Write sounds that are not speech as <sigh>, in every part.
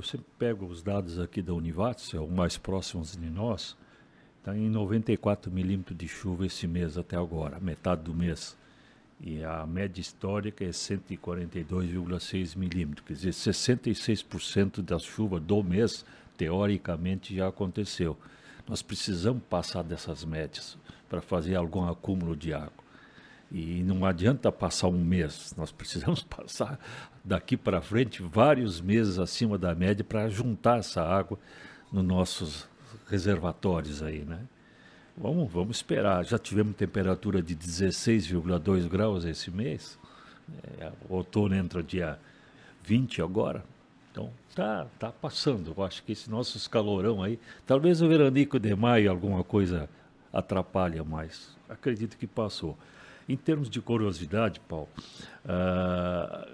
eu sempre pego os dados aqui da Univates, é o mais próximo de nós, está em 94 milímetros de chuva esse mês até agora, metade do mês. E a média histórica é 142,6 milímetros, quer dizer, 66% da chuva do mês, teoricamente, já aconteceu. Nós precisamos passar dessas médias para fazer algum acúmulo de água. E não adianta passar um mês, nós precisamos <laughs> passar daqui para frente vários meses acima da média para juntar essa água nos nossos reservatórios aí, né? Vamos, vamos esperar. Já tivemos temperatura de 16,2 graus esse mês. É, o outono entra dia 20 agora. Então, tá, tá passando. Eu acho que esse nosso calorão aí, talvez o veranico de maio alguma coisa atrapalha, mas acredito que passou. Em termos de curiosidade, Paulo, uh,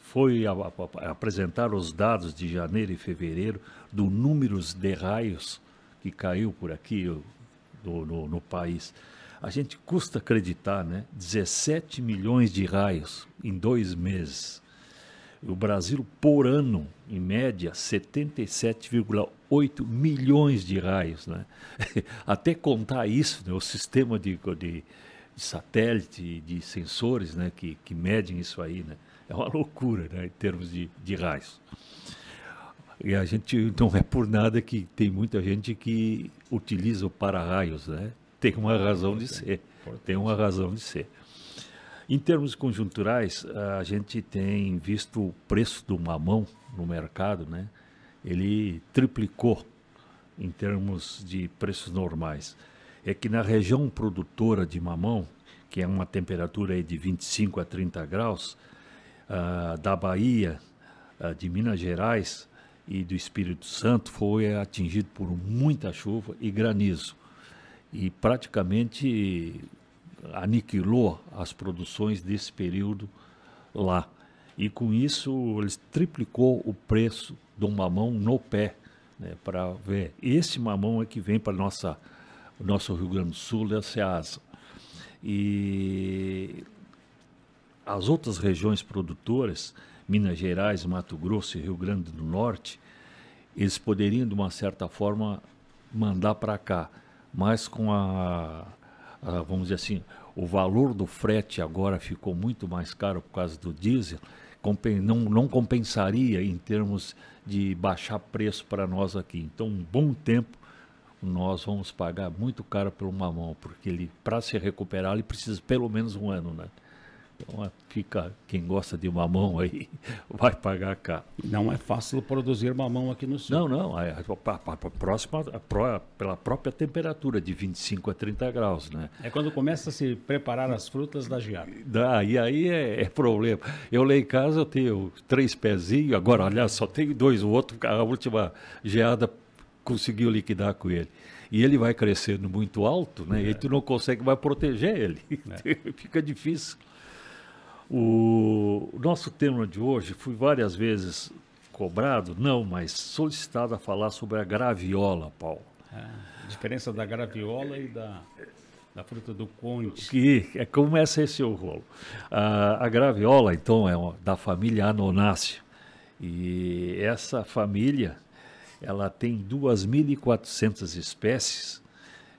foi a, a, a apresentar os dados de janeiro e fevereiro do números de raios que caiu por aqui no, no, no país. A gente custa acreditar, né? 17 milhões de raios em dois meses. O Brasil, por ano, em média, 77,8 milhões de raios. Né? <laughs> Até contar isso, né? o sistema de, de, de satélite, de sensores, né, que, que medem isso aí, né? É uma <laughs> loucura, né, em termos de, de raios. E a gente não é por nada que tem muita gente que utiliza o para-raios, né? Tem uma razão de ser, tem uma razão de ser. Em termos conjunturais, a gente tem visto o preço do mamão no mercado, né? Ele triplicou em termos de preços normais é que na região produtora de mamão, que é uma temperatura de 25 a 30 graus, uh, da Bahia, uh, de Minas Gerais e do Espírito Santo, foi atingido por muita chuva e granizo. E praticamente aniquilou as produções desse período lá. E com isso, eles triplicou o preço do mamão no pé, né, para ver. Esse mamão é que vem para nossa o nosso Rio Grande do Sul e é a SEASA. E as outras regiões produtoras, Minas Gerais, Mato Grosso e Rio Grande do Norte, eles poderiam, de uma certa forma, mandar para cá, mas com a, a, vamos dizer assim, o valor do frete agora ficou muito mais caro por causa do diesel, não, não compensaria em termos de baixar preço para nós aqui. Então, um bom tempo nós vamos pagar muito caro pelo mamão, porque ele para se recuperar ele precisa pelo menos um ano, né? Então é, fica quem gosta de mamão aí <laughs> vai pagar caro. Não é fácil produzir mamão aqui no sul. Não, não. A, a, a próxima, a, é, é, pela própria temperatura de 25 a 30 graus, né? É quando começa a se preparar as frutas da geada. da e aí é, é, problema. Eu lá em casa eu tenho três pezinhos, agora aliás só tenho dois, o outro a última geada conseguiu liquidar com ele. E ele vai crescendo muito alto, né? É. E tu não consegue mais proteger ele. É. <laughs> Fica difícil. O nosso tema de hoje fui várias vezes cobrado, não, mas solicitado a falar sobre a graviola, Paulo. É, a diferença da graviola e da, da fruta do conte. Que é como essa esse é o rolo. Ah, a graviola, então, é uma, da família Anonácea. E essa família ela tem 2.400 espécies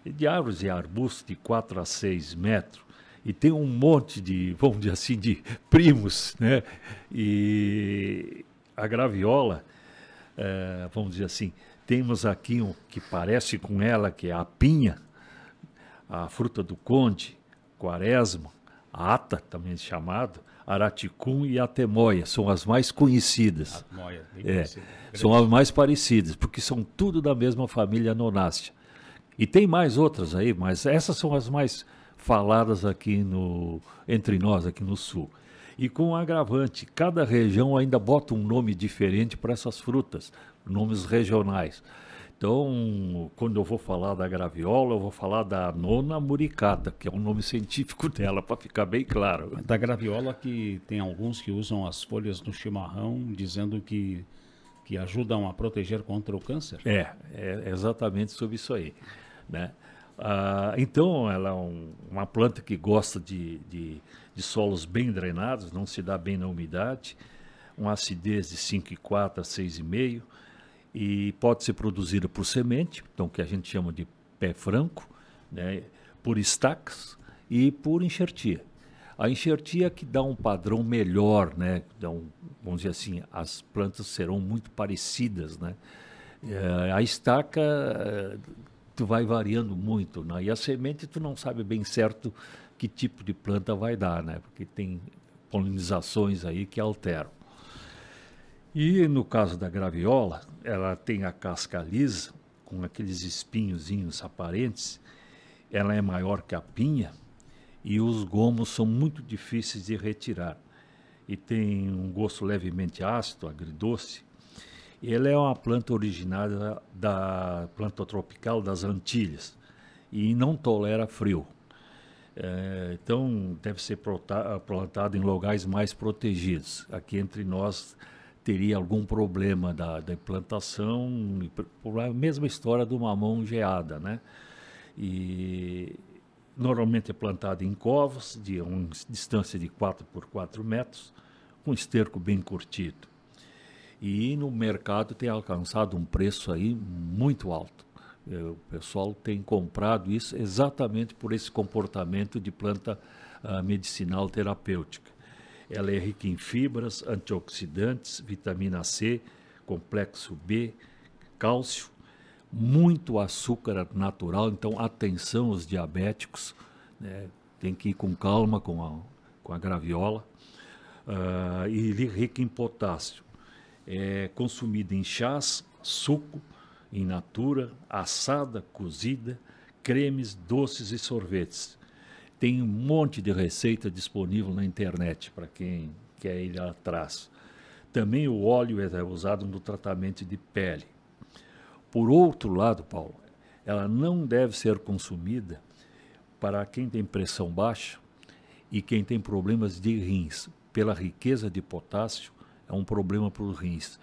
de árvores e arbustos de 4 a 6 metros e tem um monte de, vamos dizer assim, de primos, né? E a graviola, é, vamos dizer assim, temos aqui um que parece com ela, que é a pinha, a fruta do conde, quaresma, ata também é chamado, Araticum e Atemoia são as mais conhecidas. Atmoia, é, São as mais parecidas, porque são tudo da mesma família nonácea. E tem mais outras aí, mas essas são as mais faladas aqui no entre nós aqui no sul. E com um agravante, cada região ainda bota um nome diferente para essas frutas, nomes regionais. Então, quando eu vou falar da graviola, eu vou falar da nona muricata, que é o nome científico <laughs> dela, para ficar bem claro. Da graviola que tem alguns que usam as folhas do chimarrão, dizendo que, que ajudam a proteger contra o câncer. É, é exatamente sobre isso aí. Né? Ah, então, ela é um, uma planta que gosta de, de, de solos bem drenados, não se dá bem na umidade, uma acidez de 5,4 a 6,5 e pode ser produzida por semente, então que a gente chama de pé franco, né, por estacas e por enxertia. A enxertia é que dá um padrão melhor, né, dá um, vamos dizer assim, as plantas serão muito parecidas, né. Eh, a estaca eh, tu vai variando muito, né, e a semente tu não sabe bem certo que tipo de planta vai dar, né, porque tem polinizações aí que alteram. E no caso da graviola, ela tem a casca lisa, com aqueles espinhozinhos aparentes, ela é maior que a pinha e os gomos são muito difíceis de retirar. E tem um gosto levemente ácido, agridoce. E ela é uma planta originada da planta tropical das Antilhas e não tolera frio. É, então deve ser plantada em locais mais protegidos. Aqui entre nós teria algum problema da, da implantação, a mesma história do mamão geada, né? E normalmente é plantado em covas de uma distância de 4 por 4 metros, com esterco bem curtido. E no mercado tem alcançado um preço aí muito alto. É, o pessoal tem comprado isso exatamente por esse comportamento de planta ah, medicinal terapêutica. Ela é rica em fibras, antioxidantes, vitamina C, complexo B, cálcio, muito açúcar natural. Então, atenção os diabéticos, né? tem que ir com calma com a, com a graviola. Uh, e rica em potássio. É consumida em chás, suco, em natura, assada, cozida, cremes, doces e sorvetes. Tem um monte de receita disponível na internet para quem quer ir atrás. Também o óleo é usado no tratamento de pele. Por outro lado, Paulo, ela não deve ser consumida para quem tem pressão baixa e quem tem problemas de rins. Pela riqueza de potássio, é um problema para os rins.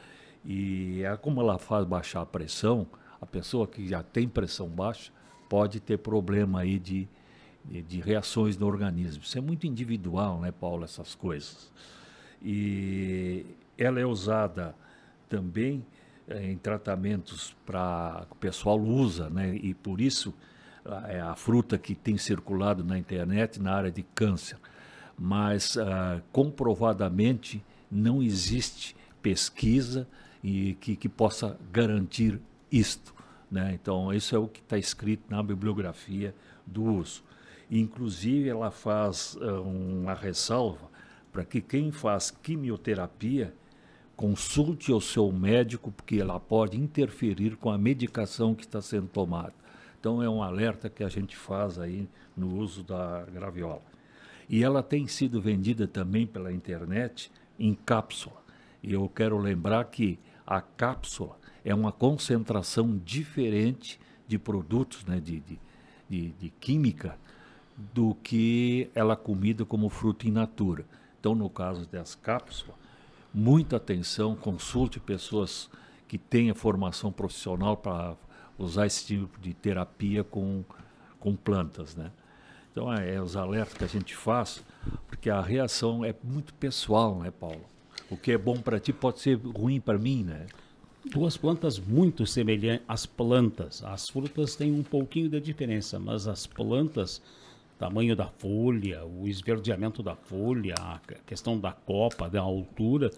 E é como ela faz baixar a pressão, a pessoa que já tem pressão baixa pode ter problema aí de de, de reações do organismo. Isso é muito individual, né, Paulo, essas coisas. E ela é usada também eh, em tratamentos para o pessoal usa, né? E por isso é a fruta que tem circulado na internet na área de câncer. Mas ah, comprovadamente não existe pesquisa e que, que possa garantir isto. Né? Então, isso é o que está escrito na bibliografia do uso. Inclusive, ela faz eh, uma ressalva para que quem faz quimioterapia consulte o seu médico, porque ela pode interferir com a medicação que está sendo tomada. Então, é um alerta que a gente faz aí no uso da graviola. E ela tem sido vendida também pela internet em cápsula. E eu quero lembrar que a cápsula é uma concentração diferente de produtos, né, de, de, de, de química, do que ela comida como fruta in natura. Então, no caso das cápsulas, muita atenção, consulte pessoas que tenham formação profissional para usar esse tipo de terapia com, com plantas, né? Então, é, é os alertas que a gente faz, porque a reação é muito pessoal, né, Paulo? O que é bom para ti pode ser ruim para mim, né? Duas plantas muito semelhantes as plantas. As frutas têm um pouquinho de diferença, mas as plantas tamanho da folha, o esverdeamento da folha, a questão da copa, da altura,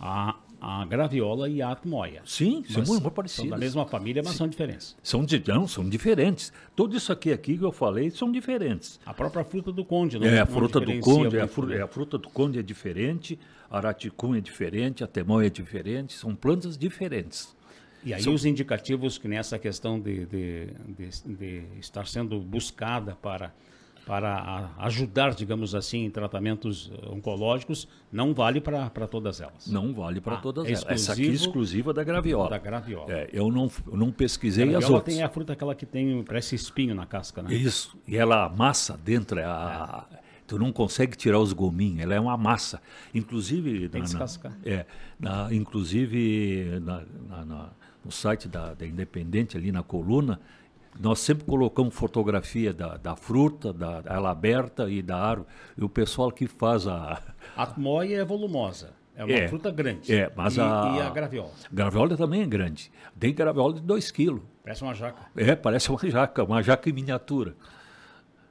a, a graviola e a atmoia. Sim, são muito parecidas. São da mesma família, mas Sim. são diferentes. São, não, são diferentes. Tudo isso aqui, aqui que eu falei são diferentes. A própria fruta do conde, não né? é? A fruta do conde, é a, né? é a, fruta do conde é diferente, a araticum é diferente, a temoia é diferente, são plantas diferentes. E aí os indicativos que nessa questão de, de, de, de estar sendo buscada para para ajudar, digamos assim, em tratamentos eh, oncológicos, não vale para todas elas. Não vale para ah, todas é elas. Essa aqui é exclusiva da graviola. Da graviola. É, eu não, eu não pesquisei as outras. tem a fruta aquela que tem, parece espinho na casca, né? Isso. E ela amassa dentro, é a, é. tu não consegue tirar os gominhos, ela é uma massa. Inclusive... Tem na, descascar. Na, é, na, inclusive na, na, no site da, da Independente, ali na coluna, nós sempre colocamos fotografia da, da fruta, da ela aberta e da árvore. E o pessoal que faz a. A moia é volumosa. É uma é, fruta grande. É, mas e, a. E a graviola. Graviola também é grande. Tem graviola de 2 quilos. Parece uma jaca. É, parece uma jaca, uma jaca em miniatura.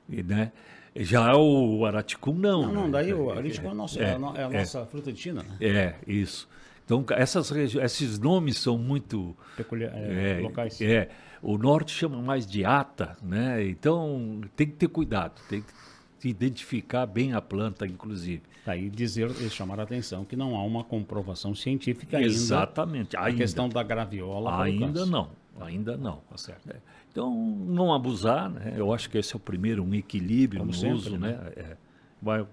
E, né? Já o araticum, não. Não, não, né? daí é, o é, araticum é, é, é, é a é nossa fruta de China. Né? É, isso. Então, essas esses nomes são muito. peculiares, é, é, locais. É. O norte chama mais de ata, né? Então, tem que ter cuidado, tem que identificar bem a planta, inclusive. aí tá, dizer, e chamar a atenção que não há uma comprovação científica ainda. Exatamente. A questão da graviola. Ainda não, ainda não. Tá certo. É. Então, não abusar, né? Eu acho que esse é o primeiro, um equilíbrio Como no sempre, uso, né? né? É. Vai,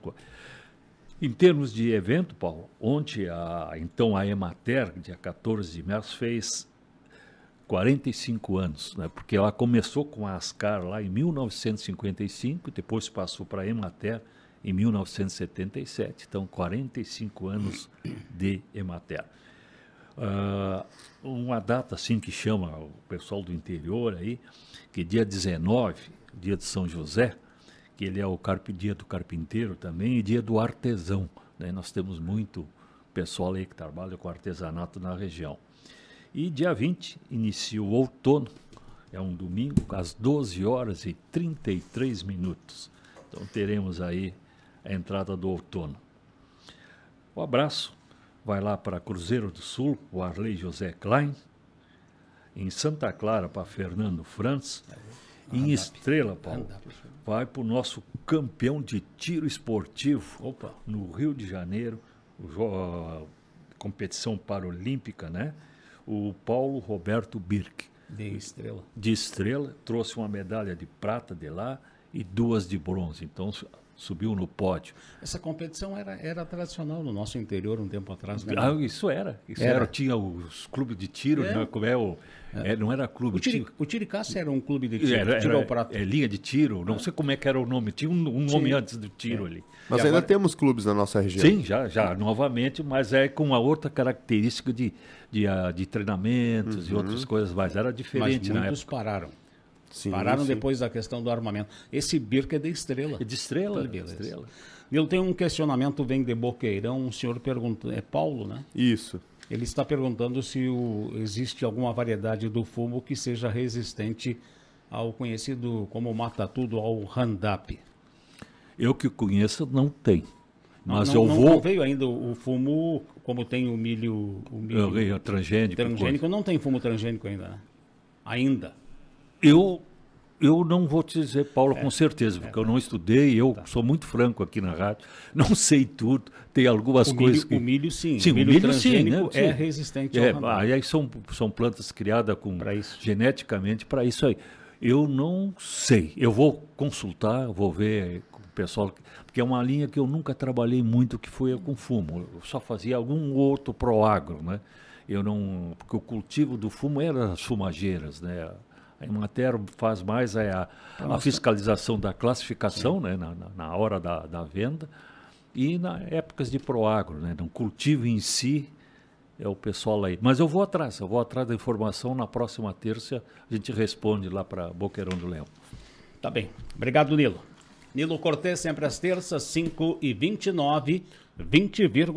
em termos de evento, Paulo, ontem a, então a Emater, dia 14 de março, fez 45 anos, né? porque ela começou com a Ascar lá em 1955, depois passou para a Emater em 1977, então 45 anos de Emater. Uh, uma data assim que chama o pessoal do interior aí, que dia 19, dia de São José, que ele é o carpe, dia do carpinteiro também e dia do artesão. Né? Nós temos muito pessoal aí que trabalha com artesanato na região. E dia 20 inicia o outono, é um domingo, às 12 horas e 33 minutos. Então teremos aí a entrada do outono. Um abraço, vai lá para Cruzeiro do Sul, o Arley José Klein, em Santa Clara para Fernando Franz em estrela, Paulo. Vai para o nosso campeão de tiro esportivo Opa. no Rio de Janeiro, o, competição paralímpica, né? O Paulo Roberto Birk. De estrela. De estrela, trouxe uma medalha de prata de lá e duas de bronze. Então, subiu no pódio. Essa competição era, era tradicional no nosso interior um tempo atrás. Né? Ah, isso era, isso era. era. Tinha os clubes de tiro, é. né? como é o, é. é não era clube. O, tiri, tiro. o Tiricaça era um clube de tiro, era, tiro ao prato. É, linha de tiro, não é. sei como é que era o nome, tinha um, um nome antes do tiro é. ali. Mas e ainda agora... temos clubes na nossa região. Sim, já, já, novamente, mas é com uma outra característica de, de, ah, de treinamentos uhum. e outras coisas, mas era diferente mas muitos na época. pararam. Sim, Pararam sim. depois da questão do armamento. Esse Birk é de estrela. É de estrela, é de estrela. Eu tenho um questionamento, vem de Boqueirão, um senhor pergunta, é Paulo, né? Isso. Ele está perguntando se o, existe alguma variedade do fumo que seja resistente ao conhecido como mata-tudo, ao Handap. Eu que conheço não tem. Mas não, eu não, vou. Não veio ainda o fumo, como tem o milho. O milho é, transgênico. Transgênico, coisa. não tem fumo transgênico ainda. Né? Ainda. Eu, eu não vou te dizer, Paulo, é, com certeza, porque é, eu não estudei, eu tá. sou muito franco aqui na rádio, não sei tudo, tem algumas o coisas milho, que... O milho sim, sim o milho, milho sim, né? é resistente é, ao Aí são, são plantas criadas com, pra geneticamente para isso aí. Eu não sei, eu vou consultar, vou ver com o pessoal, porque é uma linha que eu nunca trabalhei muito, que foi com fumo, eu só fazia algum outro pro agro, né? Eu não, porque o cultivo do fumo era as fumageiras, né? A Emater faz mais é a, a, a fiscalização da classificação né, na, na hora da, da venda e na épocas de proagro, né? No então, cultivo em si é o pessoal aí. Mas eu vou atrás, eu vou atrás da informação na próxima terça a gente responde lá para Boqueirão do Leão. Tá bem. Obrigado, Nilo. Nilo Cortez sempre às terças, 5 e 29, 20,